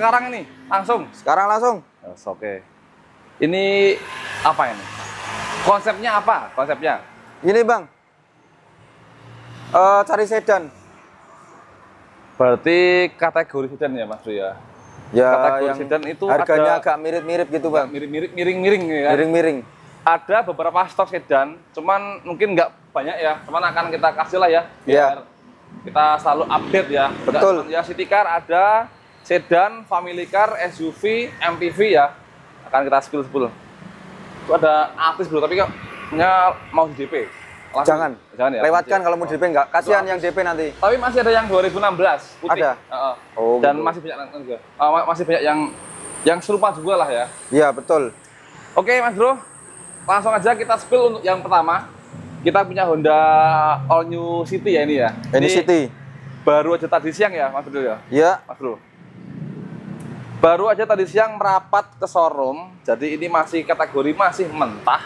sekarang ini langsung. Sekarang langsung. Yes, Oke. Okay. Ini apa ini? Konsepnya apa? Konsepnya? Ini bang. Uh, cari sedan. Berarti kategori sedan ya Mas ya? Ya, kategori sedan itu harganya ada, agak mirip-mirip gitu bang. Mirip-mirip, miring-miring ya. Kan? Miring-miring. Ada beberapa stok sedan, cuman mungkin nggak banyak ya. Cuman akan kita kasih lah ya. ya. biar Yeah. Kita selalu update ya. Betul. Ya City Car ada sedan, family car, SUV, MPV ya akan kita spill spill itu ada artis dulu tapi punya mau di DP Langsung. jangan jangan ya lewatkan kalau mau di oh. DP enggak kasihan yang DP nanti tapi masih ada yang 2016 putih ada uh -uh. Oh, dan betul. Gitu. masih banyak juga uh, masih banyak yang yang serupa juga lah ya iya betul oke Mas Bro langsung aja kita spill untuk yang pertama kita punya Honda All New City ya ini ya ini, ini City baru aja tadi siang ya Mas Bro ya iya Mas Bro Baru aja tadi siang merapat ke showroom, jadi ini masih kategori masih mentah.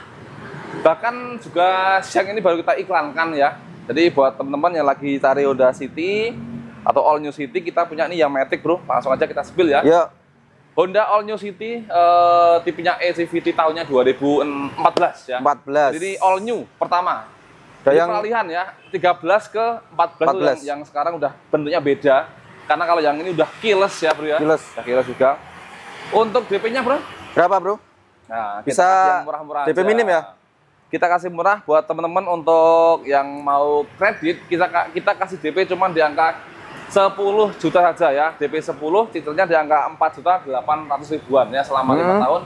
Bahkan juga siang ini baru kita iklankan ya. Jadi buat teman-teman yang lagi cari Honda City atau All New City, kita punya ini yang Matic bro. Langsung aja kita spill ya. ya. Honda All New City, eh, tipenya ECVT tahunnya 2014 ya. 14. Jadi All New pertama. Jadi yang peralihan ya, 13 ke 14, 14. Yang, yang sekarang udah bentuknya beda karena kalau yang ini udah kiles ya, Bro ya. Kiles. Udah kiles juga. Untuk DP-nya, Bro? Berapa, Bro? Nah, bisa murah-murah. DP aja. minim ya? Kita kasih murah buat teman-teman untuk yang mau kredit, kita kita kasih DP cuman di angka 10 juta saja ya. DP 10, titelnya di angka 4 juta 800 ribuan ya selama hmm. 5 tahun.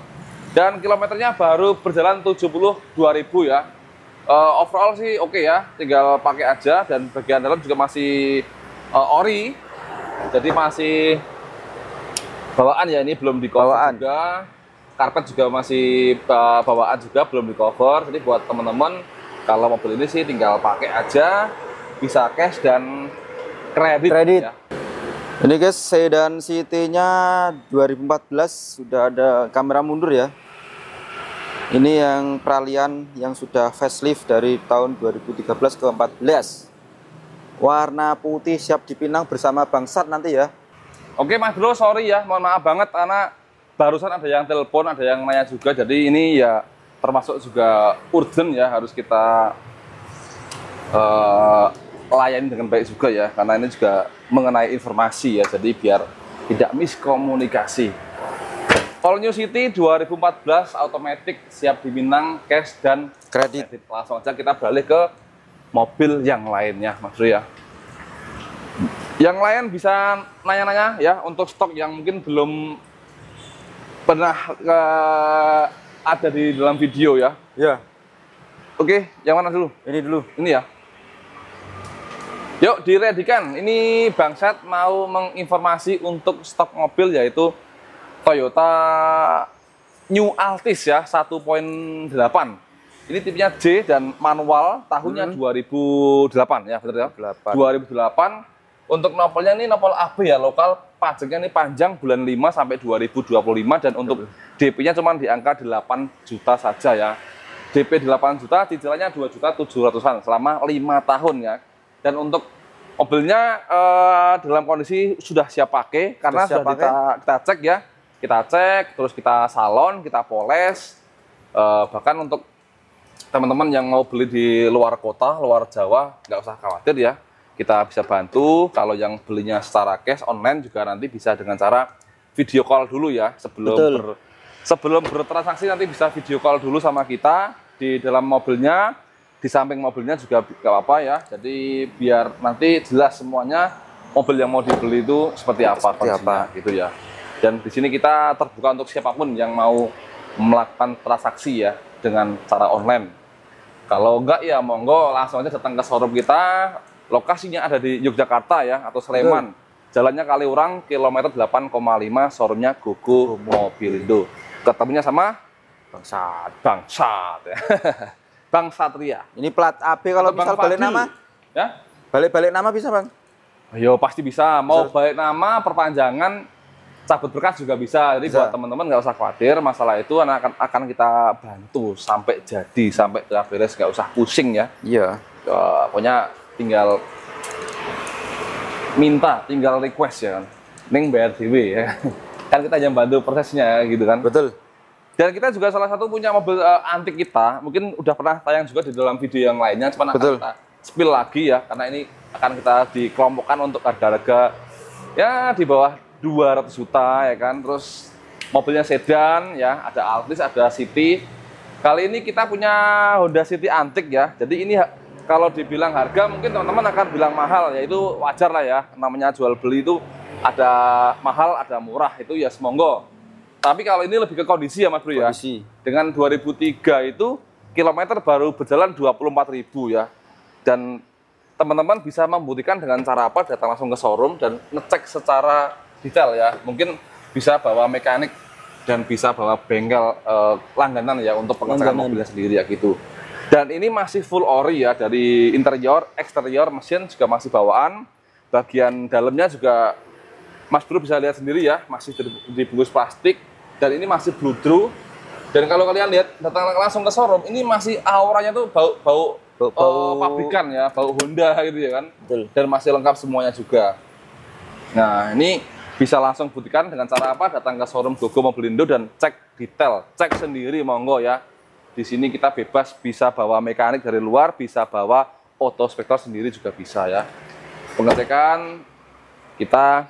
Dan kilometernya baru berjalan 72 ribu ya. Uh, overall sih oke okay ya, tinggal pakai aja dan bagian dalam juga masih uh, ori jadi masih bawaan ya ini belum di cover bawaan. juga. Karpet juga masih eh, bawaan juga belum di cover. Jadi buat teman-teman kalau mobil ini sih tinggal pakai aja bisa cash dan kredit. Kredit. Ya. Ini guys sedan City-nya 2014 sudah ada kamera mundur ya. Ini yang peralihan yang sudah facelift dari tahun 2013 ke 14 warna putih siap dipinang bersama Bangsat nanti ya. Oke Mas Bro, sorry ya, mohon maaf banget karena barusan ada yang telepon, ada yang nanya juga. Jadi ini ya termasuk juga urgent ya harus kita uh, layani dengan baik juga ya karena ini juga mengenai informasi ya. Jadi biar tidak miskomunikasi. All New City 2014 automatic siap diminang cash dan kredit. kredit. Langsung aja kita balik ke mobil yang lainnya Mas ya. Yang lain bisa nanya-nanya ya untuk stok yang mungkin belum pernah ke eh, ada di dalam video ya. Ya. Oke, yang mana dulu? Ini dulu. Ini ya. Yuk diredikan. Ini Bangsat mau menginformasi untuk stok mobil yaitu Toyota New Altis ya 1.8 ini tipenya J dan manual tahunnya hmm. 2008 ya benar ya? 2008. 2008. Untuk nopolnya ini nopol AB ya lokal, pajaknya ini panjang bulan 5 sampai 2025 dan untuk DP-nya cuma di angka 8 juta saja ya. DP 8 juta, cicilannya 2 juta 700-an selama 5 tahun ya. Dan untuk mobilnya eh, dalam kondisi sudah siap pakai karena sudah, siap sudah pakai. Kita, kita cek ya. Kita cek, terus kita salon, kita poles, eh, bahkan untuk teman-teman yang mau beli di luar kota, luar Jawa, nggak usah khawatir ya. Kita bisa bantu. Kalau yang belinya secara cash online juga nanti bisa dengan cara video call dulu ya sebelum ber, sebelum bertransaksi nanti bisa video call dulu sama kita di dalam mobilnya di samping mobilnya juga gak apa-apa ya jadi biar nanti jelas semuanya mobil yang mau dibeli itu seperti apa seperti apa gitu ya dan di sini kita terbuka untuk siapapun yang mau melakukan transaksi ya dengan cara online kalau enggak ya monggo langsung aja datang ke showroom kita. Lokasinya ada di Yogyakarta ya atau Sleman. Betul. Jalannya orang kilometer 8,5 showroomnya Gugu Mobilindo. Ketemunya sama Bang Sat, Bang Sat ya. Bang Satria. Ini plat AB kalau misal balik nama? Ya? Balik-balik nama bisa, Bang? Ayo pasti bisa. Mau bisa. balik nama perpanjangan cabut berkas juga bisa. Jadi bisa. buat teman-teman nggak usah khawatir, masalah itu akan akan kita bantu sampai jadi, sampai telah beres, nggak usah pusing ya. Iya. Uh, pokoknya tinggal minta, tinggal request ya kan. Neng bayar TV ya. Kan kita yang bantu prosesnya gitu kan. Betul. Dan kita juga salah satu punya mobil uh, antik kita, mungkin udah pernah tayang juga di dalam video yang lainnya, cuma Betul. akan kita spill lagi ya, karena ini akan kita dikelompokkan untuk harga-harga ya di bawah 200 juta ya kan terus mobilnya sedan ya ada Altis ada City kali ini kita punya Honda City antik ya jadi ini kalau dibilang harga mungkin teman-teman akan bilang mahal ya itu wajar lah ya namanya jual beli itu ada mahal ada murah itu ya semonggo tapi kalau ini lebih ke kondisi ya Mas Bro ya kondisi. dengan 2003 itu kilometer baru berjalan 24.000 ya dan teman-teman bisa membuktikan dengan cara apa datang langsung ke showroom dan ngecek secara detail ya. Mungkin bisa bawa mekanik dan bisa bawa bengkel eh, langganan ya untuk pengecekan mobilnya sendiri ya gitu. Dan ini masih full ori ya dari interior, eksterior, mesin juga masih bawaan. Bagian dalamnya juga Mas Bro bisa lihat sendiri ya, masih dibungkus plastik dan ini masih blue through. Dan kalau kalian lihat datang langsung ke showroom, ini masih auranya tuh bau bau bau, bau uh, pabrikan ya, bau Honda gitu ya kan. Betul. Dan masih lengkap semuanya juga. Nah, ini bisa langsung buktikan dengan cara apa datang ke showroom Gogo Mobilindo dan cek detail, cek sendiri monggo ya. Di sini kita bebas bisa bawa mekanik dari luar, bisa bawa auto spektral sendiri juga bisa ya. Pengecekan kita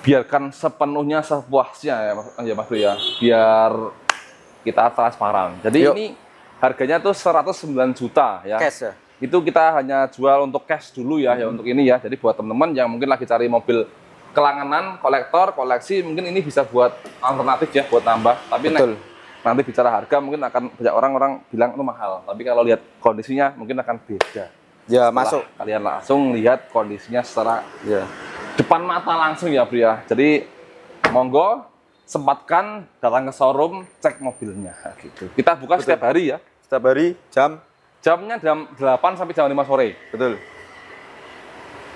biarkan sepenuhnya sepuasnya ya Mas, ya Mas ya. Biar kita transparan. Jadi Yuk. ini harganya tuh 109 juta ya. Cash ya itu kita hanya jual untuk cash dulu ya hmm. ya untuk ini ya jadi buat teman-teman yang mungkin lagi cari mobil kelanganan kolektor koleksi mungkin ini bisa buat alternatif ya buat nambah tapi Betul. Nek, nanti bicara harga mungkin akan banyak orang-orang bilang itu mahal tapi kalau lihat kondisinya mungkin akan beda ya Setelah masuk kalian langsung lihat kondisinya secara ya. depan mata langsung ya pria ya. jadi monggo sempatkan datang ke showroom cek mobilnya nah, gitu kita buka Betul. setiap hari ya setiap hari jam Jamnya jam 8 sampai jam 5 sore. Betul.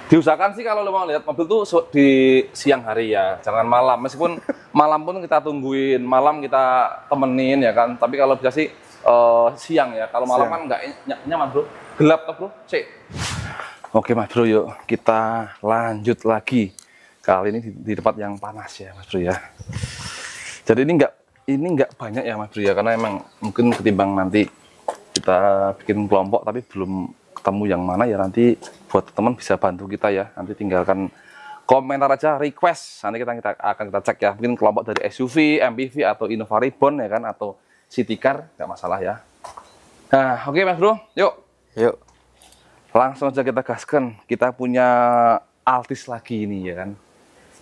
Diusahakan sih kalau lo mau lihat mobil tuh di siang hari ya, jangan malam. Meskipun malam pun kita tungguin, malam kita temenin ya kan. Tapi kalau bisa sih uh, siang ya. Kalau malam siang. kan nggak nyaman bro. Gelap tuh bro. Cek. Oke mas bro yuk kita lanjut lagi. Kali ini di, di tempat yang panas ya mas bro ya. Jadi ini nggak ini nggak banyak ya mas bro ya karena emang mungkin ketimbang nanti kita bikin kelompok tapi belum ketemu yang mana ya nanti buat teman bisa bantu kita ya. Nanti tinggalkan komentar aja request nanti kita, kita akan kita cek ya mungkin kelompok dari SUV, MPV atau Innova Ribbon ya kan atau City Car nggak masalah ya nah oke okay, mas bro yuk yuk langsung aja kita gaskan kita punya Altis lagi ini ya kan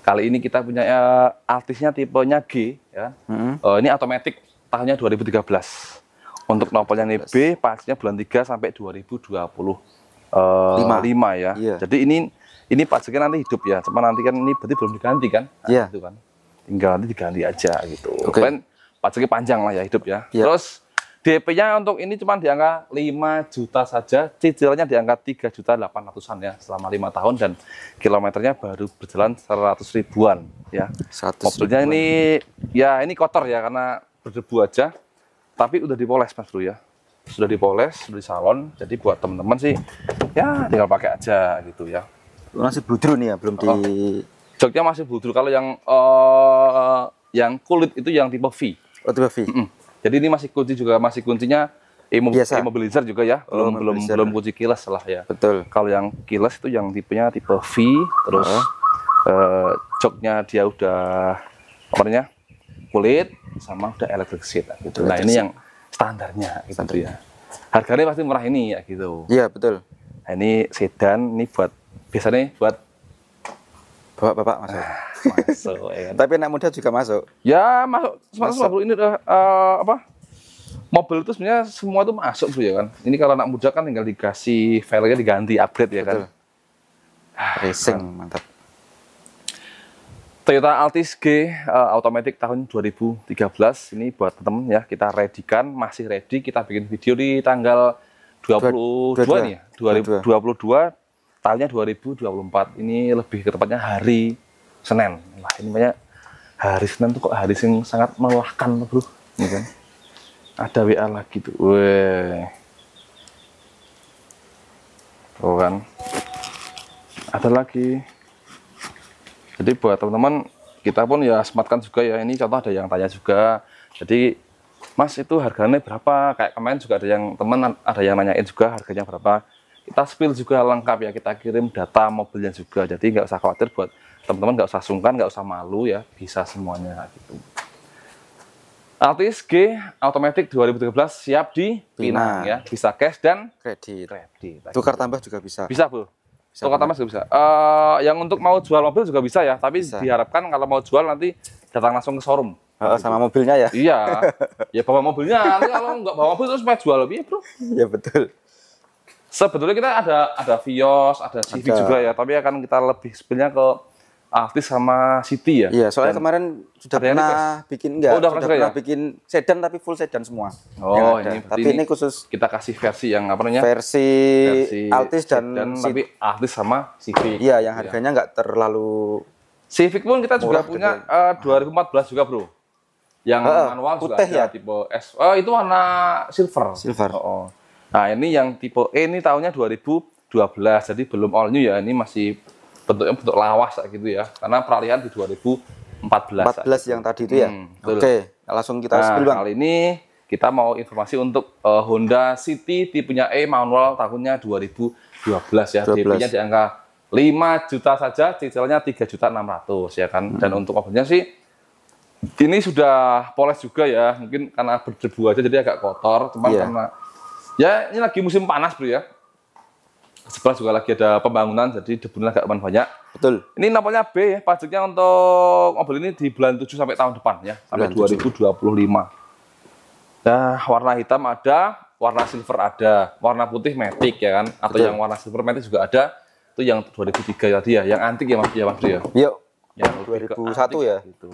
kali ini kita punya uh, eh, Altisnya tipenya G ya mm -hmm. uh, ini otomatis tahunnya 2013 untuk novelnya NIB pastinya bulan 3 sampai 2025 uh, eh, Lima. 5 ya. Iya. Jadi ini ini pajaknya nanti hidup ya. Cuma nanti kan ini berarti belum diganti kan? Nah, iya. Nah, yeah. Itu kan. Tinggal nanti diganti aja gitu. Okay. Kan pajaknya panjang lah ya hidup ya. Yeah. Terus DP-nya untuk ini cuma di angka 5 juta saja, cicilannya di angka 3 juta delapan ratusan ya selama lima tahun dan kilometernya baru berjalan seratus ribuan ya. 100 Mobilnya ini ya ini kotor ya karena berdebu aja tapi udah dipoles mas bro ya sudah dipoles sudah di salon jadi buat teman-teman sih ya tinggal pakai aja gitu ya masih budru nih ya belum di joknya masih budru kalau yang uh, yang kulit itu yang tipe V oh tipe V mm -mm. jadi ini masih kunci juga masih kuncinya Immo immobilizer juga ya belum oh, belum belum kunci kilas lah ya betul kalau yang kilas itu yang tipenya tipe V terus uh -huh. uh, joknya dia udah apa namanya kulit sama udah electric seat gitu. nah, ini yang standarnya gitu Standar. ya. Harganya pasti murah ini ya gitu. Iya, betul. Nah, ini sedan ini buat biasanya buat bapak-bapak masuk. Ah, masuk ya kan. Tapi anak muda juga masuk. Ya, masuk. Masuk. ini udah uh, apa? Mobil itu sebenarnya semua itu masuk tuh ya kan. Ini kalau anak muda kan tinggal dikasih velgnya diganti upgrade ya kan. Betul. Ah, kan. Racing, mantap. Toyota Altis G uh, automatic tahun 2013 ini buat temen ya kita redikan masih ready kita bikin video di tanggal 22 dua, nih ya 2022 tahunnya 2024 ini lebih ke tepatnya hari Senin lah ini banyak hari Senin tuh kok hari yang sangat melelahkan bro ini kan ada WA lagi tuh weh tuh kan ada lagi jadi buat teman-teman kita pun ya sematkan juga ya ini contoh ada yang tanya juga. Jadi Mas itu harganya berapa? Kayak kemarin juga ada yang teman ada yang nanyain juga harganya berapa. Kita spill juga lengkap ya kita kirim data mobilnya juga. Jadi nggak usah khawatir buat teman-teman nggak usah sungkan, nggak usah malu ya, bisa semuanya gitu. Altis G Automatic 2013 siap di Pinang, ya, bisa cash dan kredit. kredit. Tukar tambah juga bisa. Bisa, Bu. Bisa kata Mas bisa. Uh, yang untuk mau jual mobil juga bisa ya, tapi bisa. diharapkan kalau mau jual nanti datang langsung ke showroom. Gitu. sama mobilnya ya? Iya. ya bawa mobilnya. Nanti kalau nggak bawa mobil terus mau jual lebih, ya, Bro. Ya betul. Sebetulnya kita ada ada Vios, ada Civic ada. juga ya, tapi akan kita lebih sebenarnya ke Artis sama City ya. Iya, soalnya Dan kemarin sudah pernah ini, bikin enggak, oh, udah sudah ya? pernah ya? bikin sedan tapi full sedan semua. Oh, ini tapi ini, ini khusus kita kasih versi yang apa namanya? Versi, versi Altis dan sedan, tapi Altis sama Civic. Iya, yang iya. harganya enggak ya. terlalu Civic pun kita juga punya gitu. uh, 2014 juga, Bro. Yang uh, manual juga ya? tipe S. Oh, itu warna silver. Silver. Oh, oh. Nah, ini yang tipe E ini tahunnya 2012, jadi belum all new ya. Ini masih bentuknya bentuk lawas gitu ya karena peralihan di 2014 14 gitu. yang tadi itu ya hmm, oke okay. langsung kita nah, spill bang kali ini kita mau informasi untuk uh, Honda City tipenya E manual tahunnya 2012 ya DP-nya di angka 5 juta saja cicilnya 3 juta 600 ya kan hmm. dan untuk mobilnya sih ini sudah poles juga ya mungkin karena berdebu aja jadi agak kotor cuma yeah. karena ya ini lagi musim panas bro ya sebelah juga lagi ada pembangunan, jadi debunya agak aman banyak. Betul. Ini nampaknya B ya, pajaknya untuk mobil ini di bulan 7 sampai tahun depan ya, sampai bulan 2025. Nah, warna hitam ada, warna silver ada, warna putih metik ya kan, atau Betul. yang warna silver metik juga ada. Itu yang 2003 tadi ya, yang antik ya Mas ya Mas ya. Iya. Yang 2001 ya. Gitu.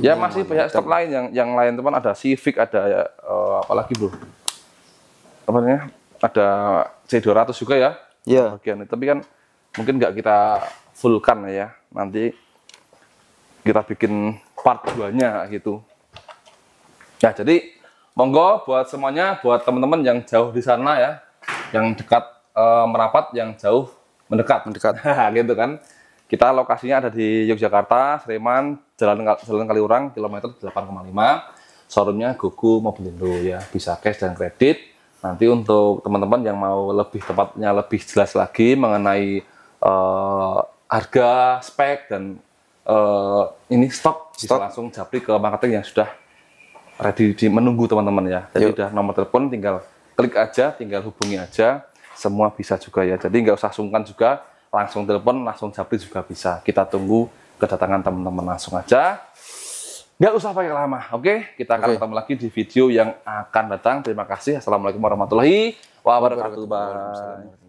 Ya, iya, masih banyak stok lain yang yang lain teman ada Civic ada uh, eh, apalagi Bro. Apa namanya? ada C200 juga ya. Iya. Yeah. Bagian tapi kan mungkin nggak kita fullkan ya. Nanti kita bikin part 2-nya gitu. Nah, jadi monggo buat semuanya, buat teman-teman yang jauh di sana ya, yang dekat e, merapat, yang jauh mendekat. Mendekat. Nah, gitu kan. Kita lokasinya ada di Yogyakarta, Sleman, Jalan Jalan Kaliurang, kilometer 8,5. Showroomnya Goku Mobilindo ya, bisa cash dan kredit Nanti untuk teman-teman yang mau lebih tepatnya lebih jelas lagi mengenai uh, harga, spek dan uh, ini stok, stok. bisa langsung japri ke marketing yang sudah ready di menunggu teman-teman ya. Jadi Yuk. udah nomor telepon tinggal klik aja, tinggal hubungi aja. Semua bisa juga ya. Jadi nggak usah sungkan juga, langsung telepon, langsung japri juga bisa. Kita tunggu kedatangan teman-teman langsung aja. Nggak usah pakai lama, oke? Okay? Kita akan okay. ketemu lagi di video yang akan datang. Terima kasih. Assalamualaikum warahmatullahi wabarakatuh. Bye.